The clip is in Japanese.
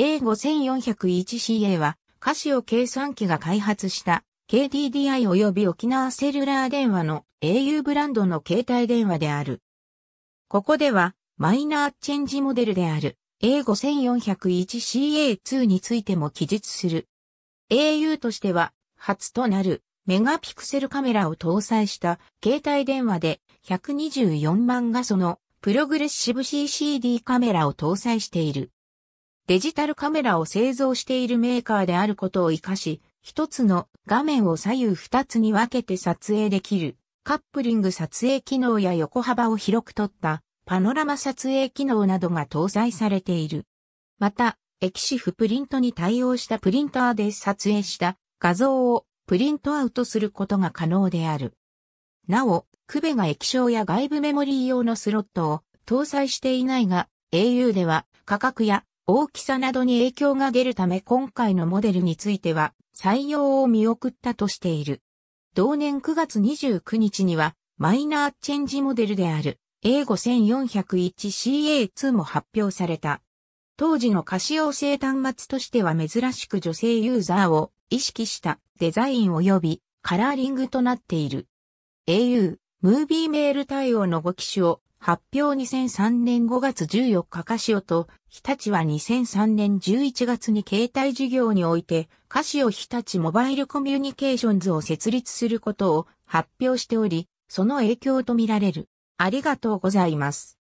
A5401CA は、カシオ計算機が開発した KDDI 及び沖縄セルラー電話の au ブランドの携帯電話である。ここでは、マイナーチェンジモデルである A5401CA2 についても記述する。au としては、初となるメガピクセルカメラを搭載した携帯電話で124万画素のプログレッシブ CCD カメラを搭載している。デジタルカメラを製造しているメーカーであることを活かし、一つの画面を左右二つに分けて撮影できる、カップリング撮影機能や横幅を広く取ったパノラマ撮影機能などが搭載されている。また、液シフプリントに対応したプリンターで撮影した画像をプリントアウトすることが可能である。なお、クベが液晶や外部メモリー用のスロットを搭載していないが、au では価格や大きさなどに影響が出るため今回のモデルについては採用を見送ったとしている。同年9月29日にはマイナーチェンジモデルである A5401CA2 も発表された。当時の可視用性端末としては珍しく女性ユーザーを意識したデザイン及びカラーリングとなっている。au、ムービーメール対応の5機種を発表2003年5月14日カシオと、日立は2003年11月に携帯事業において、カシオ日立モバイルコミュニケーションズを設立することを発表しており、その影響とみられる。ありがとうございます。